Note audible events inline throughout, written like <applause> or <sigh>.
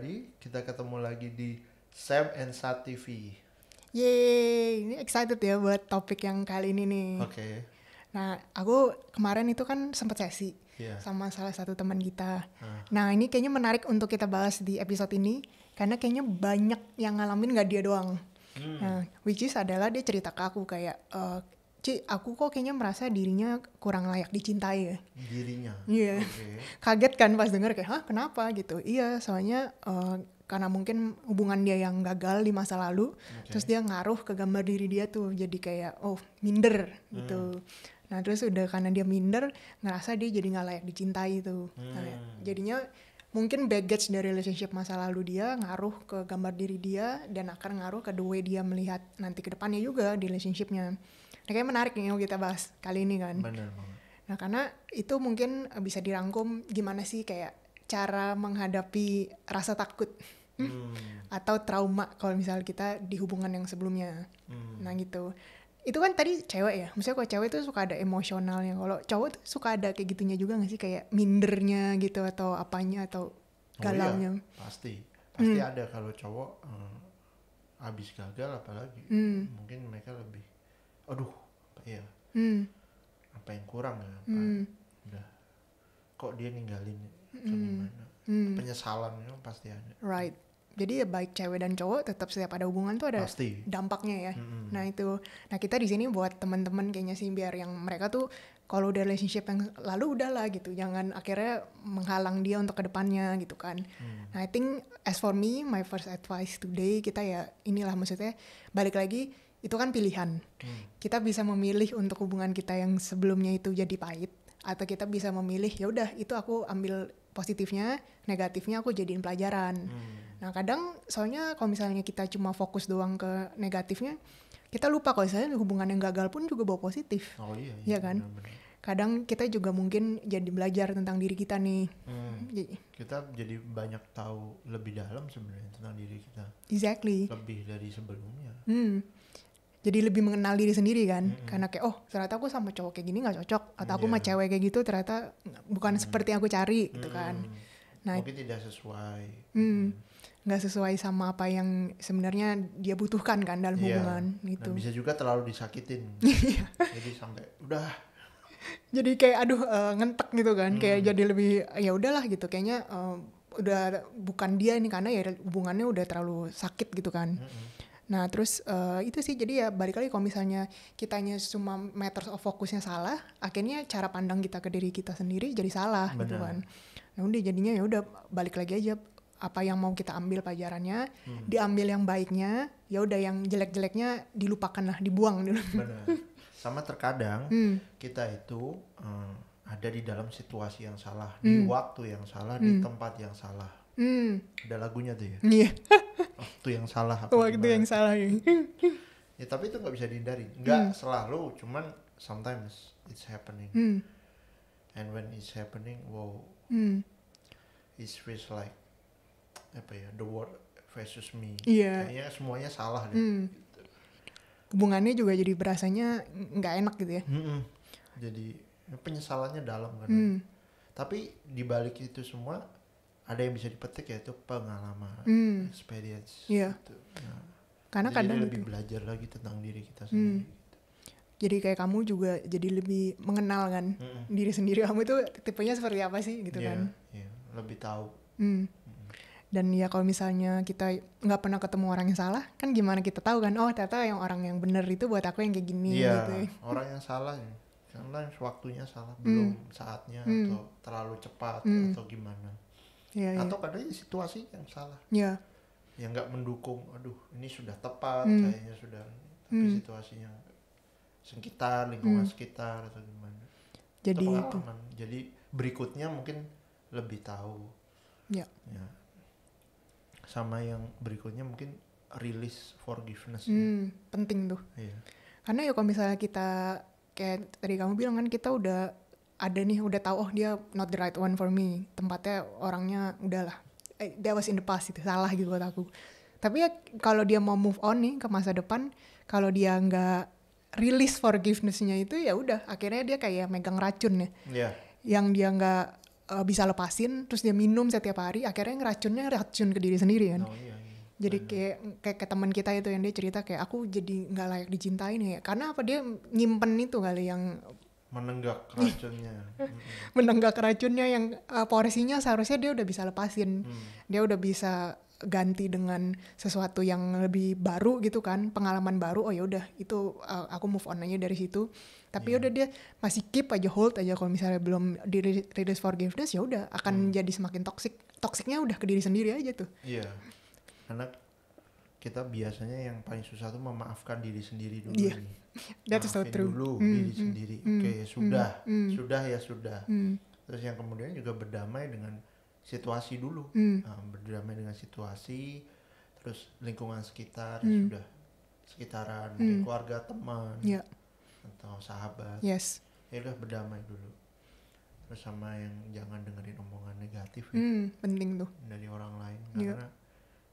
Riyadi. Kita ketemu lagi di Sam and Sat TV. Yeay, ini excited ya buat topik yang kali ini nih. Oke. Okay. Nah, aku kemarin itu kan sempat sesi yeah. sama salah satu teman kita. Uh. Nah, ini kayaknya menarik untuk kita bahas di episode ini karena kayaknya banyak yang ngalamin gak dia doang. Hmm. Nah, which is adalah dia cerita ke aku kayak uh, Ci, aku kok kayaknya merasa dirinya kurang layak dicintai ya. Dirinya? Iya. Yeah. Okay. Kaget kan pas denger kayak, hah kenapa gitu. Iya, soalnya uh, karena mungkin hubungan dia yang gagal di masa lalu. Okay. Terus dia ngaruh ke gambar diri dia tuh. Jadi kayak, oh minder hmm. gitu. Nah terus udah karena dia minder, ngerasa dia jadi nggak layak dicintai tuh. Nah, hmm. Nah, jadinya mungkin baggage dari relationship masa lalu dia ngaruh ke gambar diri dia dan akan ngaruh ke the way dia melihat nanti ke depannya juga di relationshipnya. Nah kayaknya menarik nih yang kita bahas kali ini kan. Benar. Nah karena itu mungkin eh, bisa dirangkum gimana sih kayak cara menghadapi rasa takut hmm. hmm. atau trauma kalau misalnya kita di hubungan yang sebelumnya. Hmm. Nah gitu itu kan tadi cewek ya maksudnya kalau cewek itu suka ada emosionalnya kalau cowok tuh suka ada kayak gitunya juga gak sih kayak mindernya gitu atau apanya atau galaunya oh iya, pasti pasti hmm. ada kalau cowok hmm, eh, abis gagal apalagi hmm. mungkin mereka lebih aduh iya, hmm. apa yang kurang ya apa hmm. udah kok dia ninggalin hmm. gimana hmm. penyesalannya pasti ada right jadi ya baik cewek dan cowok tetap setiap ada hubungan tuh ada Pasti. dampaknya ya mm-hmm. nah itu nah kita di sini buat teman-teman kayaknya sih biar yang mereka tuh kalau udah relationship yang lalu udah lah gitu jangan akhirnya menghalang dia untuk kedepannya gitu kan mm. nah I think as for me my first advice today kita ya inilah maksudnya balik lagi itu kan pilihan mm. kita bisa memilih untuk hubungan kita yang sebelumnya itu jadi pahit atau kita bisa memilih ya udah itu aku ambil positifnya negatifnya aku jadiin pelajaran hmm. nah kadang soalnya kalau misalnya kita cuma fokus doang ke negatifnya kita lupa kalau misalnya hubungan yang gagal pun juga bawa positif oh iya, iya ya kan bener -bener. kadang kita juga mungkin jadi belajar tentang diri kita nih hmm. jadi, kita jadi banyak tahu lebih dalam sebenarnya tentang diri kita exactly lebih dari sebelumnya hmm jadi lebih mengenal diri sendiri kan hmm. karena kayak oh ternyata aku sama cowok kayak gini nggak cocok atau aku iya. sama cewek kayak gitu ternyata bukan hmm. seperti yang aku cari hmm. gitu kan nah mungkin tidak sesuai hmm, nggak sesuai sama apa yang sebenarnya dia butuhkan kan dalam yeah. hubungan gitu bisa juga terlalu disakitin <laughs> iya. jadi sampai udah jadi kayak aduh uh, ngentek gitu kan hmm. kayak jadi lebih ya udahlah gitu kayaknya uh, udah bukan dia ini karena ya hubungannya udah terlalu sakit gitu kan hmm Nah terus uh, itu sih jadi ya balik lagi kalau misalnya kitanya cuma matters of fokusnya salah, akhirnya cara pandang kita ke diri kita sendiri jadi salah gitu Benar. gitu kan. Nah udah jadinya ya udah balik lagi aja apa yang mau kita ambil pelajarannya, hmm. diambil yang baiknya, ya udah yang jelek-jeleknya dilupakan lah, dibuang dulu. Benar. Sama terkadang hmm. kita itu um, ada di dalam situasi yang salah, hmm. di waktu yang salah, hmm. di tempat yang salah hmm. ada lagunya tuh ya iya oh, itu yang salah waktu oh, itu yang salah ya ya tapi itu nggak bisa dihindari nggak hmm. selalu cuman sometimes it's happening hmm. and when it's happening wow hmm. it feels like apa ya the world versus me yeah. kayaknya semuanya salah deh hmm. hubungannya juga jadi berasanya nggak enak gitu ya mm jadi penyesalannya dalam kan hmm. tapi dibalik itu semua ada yang bisa dipetik yaitu pengalaman hmm. experience yeah. gitu. nah, karena kadang lebih gitu. belajar lagi tentang diri kita hmm. sendiri hmm. jadi kayak kamu juga jadi lebih mengenal kan hmm. diri sendiri kamu itu tipenya seperti apa sih gitu yeah, kan yeah. lebih tahu hmm. hmm. dan ya kalau misalnya kita nggak pernah ketemu orang yang salah kan gimana kita tahu kan oh ternyata yang orang yang benar itu buat aku yang kayak gini yeah, gitu ya. orang yang salah ya karena waktunya salah hmm. belum saatnya hmm. atau terlalu cepat hmm. atau gimana yeah, iya. atau yeah. kadang ya situasi yang salah yeah. yang nggak mendukung aduh ini sudah tepat mm. kayaknya sudah tapi hmm. situasinya sekitar lingkungan mm. sekitar atau gimana jadi itu. jadi berikutnya mungkin lebih tahu yeah. ya sama yang berikutnya mungkin release forgiveness mm, penting tuh yeah. karena ya kalau misalnya kita kayak tadi kamu bilang kan kita udah ada nih udah tahu oh dia not the right one for me tempatnya orangnya udahlah dia eh, was in the past itu salah gitu buat aku tapi ya kalau dia mau move on nih ke masa depan kalau dia nggak release forgivenessnya itu ya udah akhirnya dia kayak megang racun ya yeah. yang dia nggak uh, bisa lepasin terus dia minum setiap hari akhirnya racunnya racun ke diri sendiri kan oh, iya, iya. jadi kayak kayak ke teman kita itu yang dia cerita kayak aku jadi nggak layak dicintai nih ya. karena apa dia nyimpen itu kali yang menenggak racunnya <laughs> menenggak racunnya yang uh, porsinya seharusnya dia udah bisa lepasin hmm. dia udah bisa ganti dengan sesuatu yang lebih baru gitu kan pengalaman baru oh ya udah itu uh, aku move on aja dari situ tapi yeah. udah dia masih keep aja hold aja kalau misalnya belum di release forgiveness ya udah akan hmm. jadi semakin toxic toksiknya udah ke diri sendiri aja tuh iya yeah. karena kita biasanya yang paling susah tuh memaafkan diri sendiri dulu yeah. Nih. <laughs> That's Maafin so true. dulu mm, diri mm, sendiri. Mm sudah mm. sudah ya sudah mm. terus yang kemudian juga berdamai dengan situasi dulu mm. nah, berdamai dengan situasi terus lingkungan sekitar mm. ya sudah sekitaran mm. keluarga teman yeah. atau sahabat yes. ya sudah berdamai dulu terus sama yang jangan dengerin omongan negatif ya, mm, penting tuh dari orang lain yeah. karena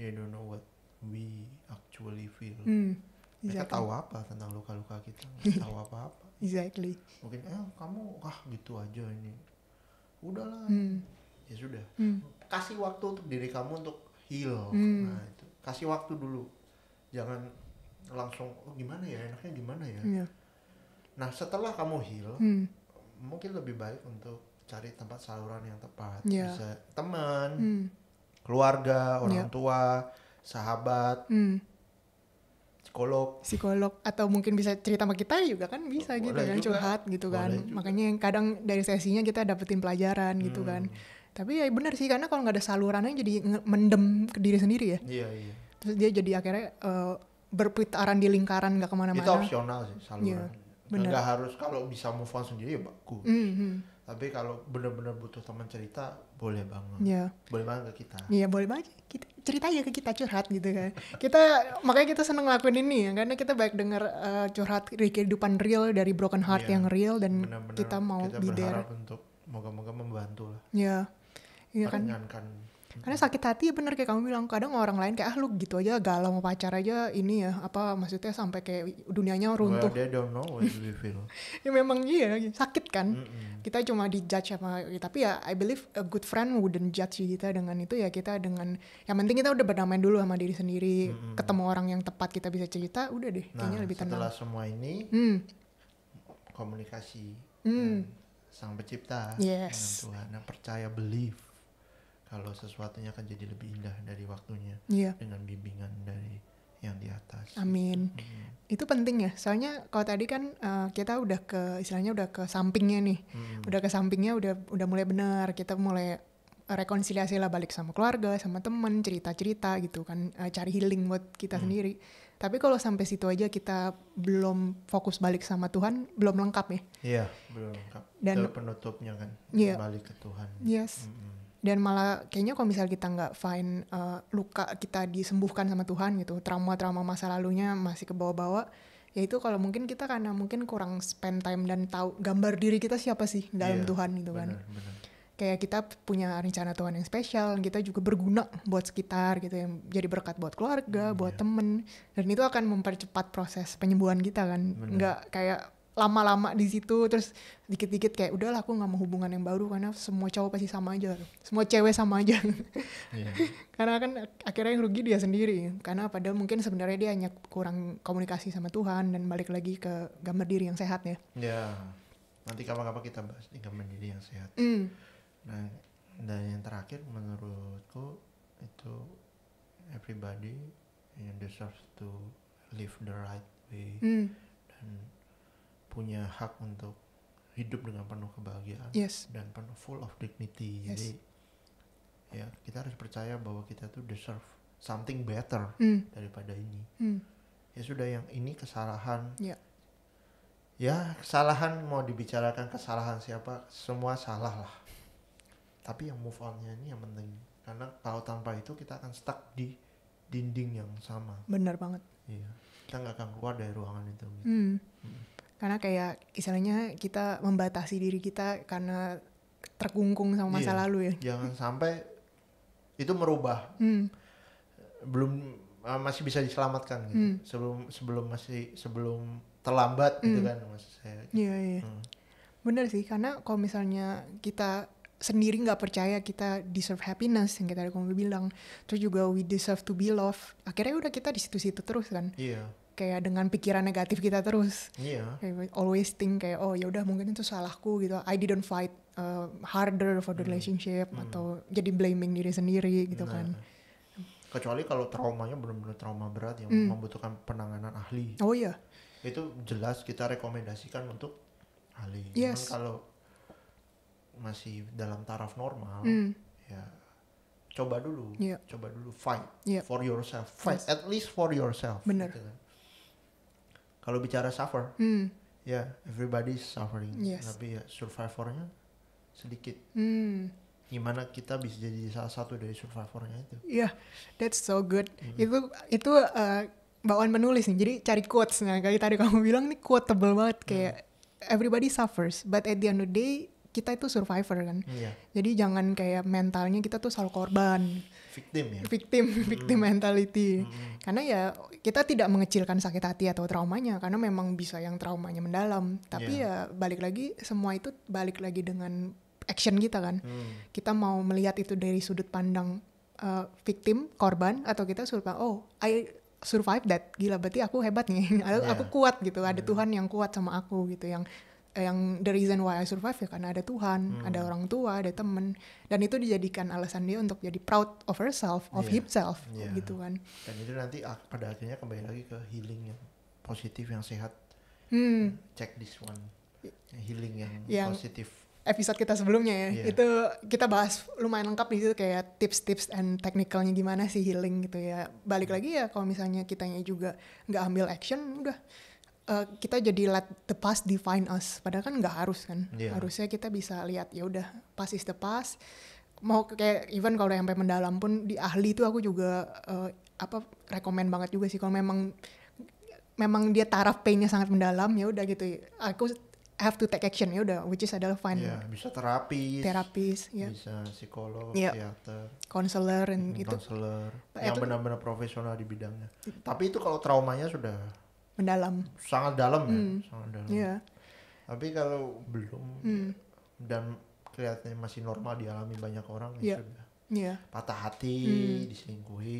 they don't know what we actually feel mm mereka exactly. tahu apa tentang luka-luka kita tahu <laughs> apa-apa exactly mungkin eh kamu ah gitu aja ini udahlah hmm. ya sudah hmm. kasih waktu untuk diri kamu untuk heal hmm. nah itu kasih waktu dulu jangan langsung oh, gimana ya enaknya gimana ya yeah. nah setelah kamu heal hmm. mungkin lebih baik untuk cari tempat saluran yang tepat yeah. bisa teman hmm. keluarga iya. orang yeah. tua sahabat hmm psikolog psikolog atau mungkin bisa cerita sama kita juga kan bisa boleh gitu kan curhat gitu kan juga. makanya yang kadang dari sesinya kita dapetin pelajaran hmm. gitu kan hmm. tapi ya benar sih karena kalau nggak ada salurannya jadi mendem ke diri sendiri ya iya iya terus dia jadi akhirnya uh, berputaran di lingkaran nggak kemana-mana itu opsional sih saluran yeah, benar. nggak harus kalau bisa move on sendiri ya bagus mm -hmm, hmm tapi kalau benar-benar butuh teman cerita boleh banget yeah. boleh banget ke kita iya yeah, boleh banget kita cerita aja ke kita curhat gitu kan kita makanya kita seneng ngelakuin ini ya karena kita baik dengar uh, eh, curhat dari kehidupan real dari broken heart yeah. yang real dan bener -bener kita mau kita be berharap there. untuk moga-moga membantu lah iya yeah. iya kan karena sakit hati ya bener kayak kamu bilang kadang orang lain kayak ah lu gitu aja galau mau pacar aja ini ya apa maksudnya sampai kayak dunianya runtuh well, they don't know what we feel <laughs> ya memang iya sakit kan mm -mm. kita cuma di judge sama ya, tapi ya I believe a good friend wouldn't judge kita dengan itu ya kita dengan yang penting kita udah berdamai dulu sama diri sendiri mm -mm. ketemu orang yang tepat kita bisa cerita udah deh nah, lebih tenang setelah semua ini mm. komunikasi mm. sang pencipta yes. dengan Tuhan yang percaya believe kalau sesuatunya akan jadi lebih indah dari waktunya yeah. dengan bimbingan dari yang di atas. Amin. Hmm. Itu penting ya. Soalnya kalau tadi kan uh, kita udah ke istilahnya udah ke sampingnya nih. Hmm. Udah ke sampingnya udah udah mulai benar. Kita mulai rekonsiliasi lah balik sama keluarga, sama temen, cerita-cerita gitu kan uh, cari healing buat kita hmm. sendiri. Tapi kalau sampai situ aja kita belum fokus balik sama Tuhan, belum lengkap ya. Iya, belum lengkap. Dan Itu penutupnya kan yeah. balik ke Tuhan. Yes. Hmm dan malah kayaknya kalau misalnya kita nggak find uh, eh, luka kita disembuhkan sama Tuhan gitu trauma-trauma masa lalunya masih ke bawah-bawah ya itu kalau mungkin kita karena mungkin kurang spend time dan tahu gambar diri kita siapa sih dalam yeah, Tuhan gitu kan bener. kayak kita punya rencana Tuhan yang spesial kita juga berguna buat sekitar gitu yang jadi berkat buat keluarga mm, buat yeah. temen dan itu akan mempercepat proses penyembuhan kita kan bener. nggak kayak lama-lama di situ terus dikit-dikit kayak udahlah aku nggak mau hubungan yang baru karena semua cowok pasti sama aja semua cewek sama aja yeah. <laughs> karena kan akhirnya yang rugi dia sendiri karena padahal mungkin sebenarnya dia hanya kurang komunikasi sama Tuhan dan balik lagi ke gambar diri yang sehat ya ya yeah. nanti kapan-kapan kita bahas di gambar diri yang sehat mm. nah dan yang terakhir menurutku itu everybody deserves to live the right way mm. dan punya hak untuk hidup dengan penuh kebahagiaan yes. dan penuh full of dignity. Yes. Jadi ya kita harus percaya bahwa kita tuh deserve something better mm. daripada ini. Mm. Ya sudah yang ini kesalahan. Yeah. Ya kesalahan mau dibicarakan kesalahan siapa semua salah lah. Tapi yang move onnya ini yang penting karena kalau tanpa itu kita akan stuck di dinding yang sama. Benar banget. Iya kita nggak akan keluar dari ruangan itu. Gitu. Mm. Mm karena kayak misalnya kita membatasi diri kita karena terkungkung sama masa iya, lalu ya jangan sampai itu merubah hmm. belum ah, masih bisa diselamatkan gitu hmm. sebelum sebelum masih sebelum terlambat gitu hmm. gitu kan maksud saya iya iya hmm. benar sih karena kalau misalnya kita sendiri nggak percaya kita deserve happiness yang kita ada kamu bilang terus juga we deserve to be loved akhirnya udah kita di situ-situ terus kan iya yeah. kayak dengan pikiran negatif kita terus iya yeah. always think kayak oh ya udah mungkin itu salahku gitu I didn't fight uh, harder for the hmm. relationship mm. atau jadi blaming diri sendiri gitu nah. kan kecuali kalau traumanya benar-benar trauma berat yang mm. membutuhkan penanganan ahli oh iya yeah. itu jelas kita rekomendasikan untuk ahli yes. kalau masih dalam taraf normal mm. ya coba dulu yeah. coba dulu fight yeah. for yourself fight yes. at least for yourself benar gitu kan. kalau bicara suffer mm. ya yeah, everybody suffering yes. tapi ya survivornya sedikit mm gimana kita bisa jadi salah satu dari survivornya itu. ya yeah, that's so good. Mm Itu itu uh, eh, bawaan menulis nih. Jadi cari quotes nah kayak tadi kamu bilang nih quote tebel banget mm. kayak mm. everybody suffers, but at the end of the day kita itu survivor kan. Yeah. Jadi jangan kayak mentalnya kita tuh selalu korban. Victim ya. Victim, <laughs> victim hmm. mentality. Mm. Karena ya kita tidak mengecilkan sakit hati atau traumanya karena memang bisa yang traumanya mendalam. Tapi yeah. ya balik lagi semua itu balik lagi dengan action kita kan. Mm. Kita mau melihat itu dari sudut pandang uh, victim, korban atau kita sudut oh I survive that. Gila berarti aku hebat nih. <laughs> aku yeah. kuat gitu. Ada mm. Tuhan yang kuat sama aku gitu yang yang the reason why I survive ya karena ada Tuhan, hmm. ada orang tua, ada temen, dan itu dijadikan alasan dia untuk jadi proud of herself, of yeah. himself, yeah. gitu kan. Dan itu nanti pada akhirnya kembali lagi ke healing yang positif, yang sehat. Hmm. Check this one, healing yang, yang positif. Episode kita sebelumnya ya, yeah. itu kita bahas lumayan lengkap di situ kayak tips-tips and technicalnya gimana sih healing gitu ya. Balik hmm. lagi ya kalau misalnya kitanya juga nggak ambil action, udah uh, kita jadi let the past define us padahal kan nggak harus kan yeah. harusnya kita bisa lihat ya udah past is the past mau kayak even kalau sampai mendalam pun di ahli itu aku juga uh, apa rekomend banget juga sih kalau memang memang dia taraf painnya sangat mendalam ya udah gitu aku have to take action ya udah which is adalah fine yeah, bisa terapis terapis ya yeah. bisa psikolog yeah. psikiater konselor dan hmm, itu konselor eh, yang benar-benar profesional di bidangnya tapi itu kalau traumanya sudah mendalam sangat dalam ya mm. sangat dalam yeah. tapi kalau belum mm. dan kelihatannya masih normal dialami banyak orang ya iya. sudah yeah. patah hati mm. diselingkuhi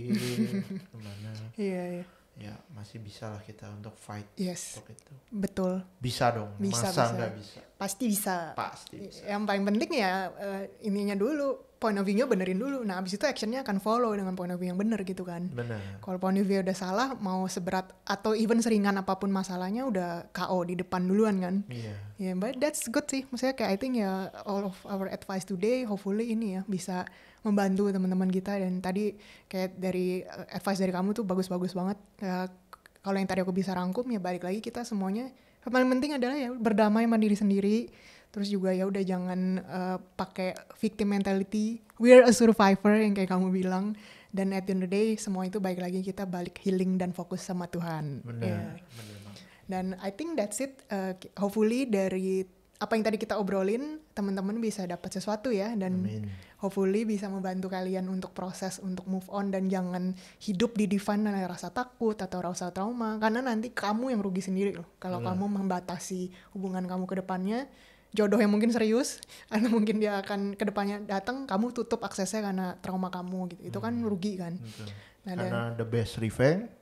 <laughs> gimana yeah, yeah. ya masih bisa lah kita untuk fight yes. untuk itu betul bisa dong bisa, masa nggak bisa. bisa pasti bisa pasti bisa. yang paling penting ya uh, ininya dulu point of view-nya benerin dulu. Nah, abis itu actionnya akan follow dengan point of view yang bener gitu kan. Bener. Kalau point of view udah salah, mau seberat atau even seringan apapun masalahnya udah KO di depan duluan kan. Iya. Yeah. yeah, but that's good sih. Maksudnya kayak I think ya all of our advice today hopefully ini ya bisa membantu teman-teman kita dan tadi kayak dari eh, advice dari kamu tuh bagus-bagus banget. Ya, kalau yang tadi aku bisa rangkum ya balik lagi kita semuanya yang paling penting adalah ya berdamai mandiri sendiri terus juga ya udah jangan uh, pakai victim mentality we are a survivor yang kayak kamu bilang dan at the end of the day semua itu baik lagi kita balik healing dan fokus sama Tuhan benar, yeah. Ya. dan I think that's it uh, hopefully dari apa yang tadi kita obrolin teman-teman bisa dapat sesuatu ya dan Amin. hopefully bisa membantu kalian untuk proses untuk move on dan jangan hidup di divan dengan rasa takut atau rasa trauma karena nanti kamu yang rugi sendiri loh kalau kamu membatasi hubungan kamu ke depannya jodoh yang mungkin serius <laughs> atau mungkin dia akan kedepannya datang kamu tutup aksesnya karena trauma kamu gitu itu kan hmm. rugi kan Nah, karena dan, the best revenge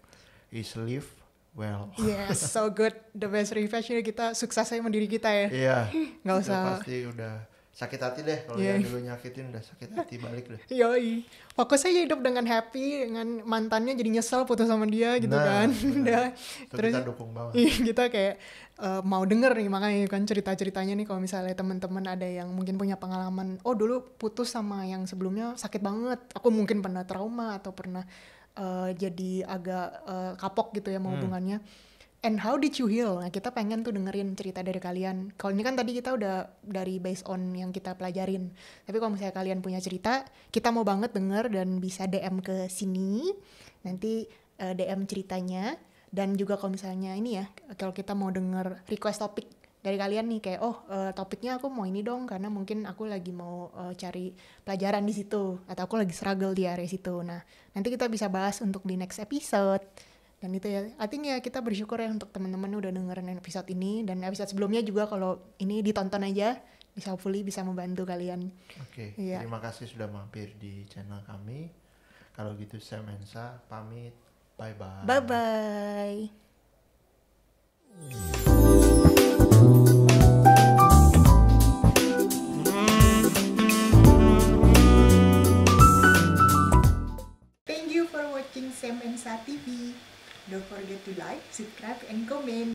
is live well yes so good the best revenge ini kita suksesnya mendiri kita ya iya yeah, <laughs> nggak usah pasti udah sakit hati deh kalau yeah. yang dulu nyakitin udah sakit hati balik deh Iya iya. fokus saya hidup dengan happy dengan mantannya jadi nyesel putus sama dia gitu nah, kan <laughs> udah terus kita dukung banget <laughs> iya kita kayak uh, mau denger nih makanya kan cerita ceritanya nih kalau misalnya teman-teman ada yang mungkin punya pengalaman oh dulu putus sama yang sebelumnya sakit banget aku mungkin pernah trauma atau pernah uh, jadi agak uh, kapok gitu ya mau hmm. hubungannya And how did you heal? Nah, kita pengen tuh dengerin cerita dari kalian. Kalau ini kan tadi kita udah dari based on yang kita pelajarin. Tapi kalau misalnya kalian punya cerita, kita mau banget denger dan bisa DM ke sini. Nanti uh, eh, DM ceritanya. Dan juga kalau misalnya ini ya, kalau kita mau denger request topik dari kalian nih kayak oh uh, topiknya aku mau ini dong karena mungkin aku lagi mau uh, cari pelajaran di situ atau aku lagi struggle di area situ. Nah, nanti kita bisa bahas untuk di next episode dan itu ya I think ya kita bersyukur ya untuk teman-teman udah dengerin episode ini dan episode sebelumnya juga kalau ini ditonton aja bisa fully bisa membantu kalian oke okay, ya. terima kasih sudah mampir di channel kami kalau gitu saya Mensa pamit bye bye bye bye watching Sam and Sa TV. Don't forget to like, subscribe and comment.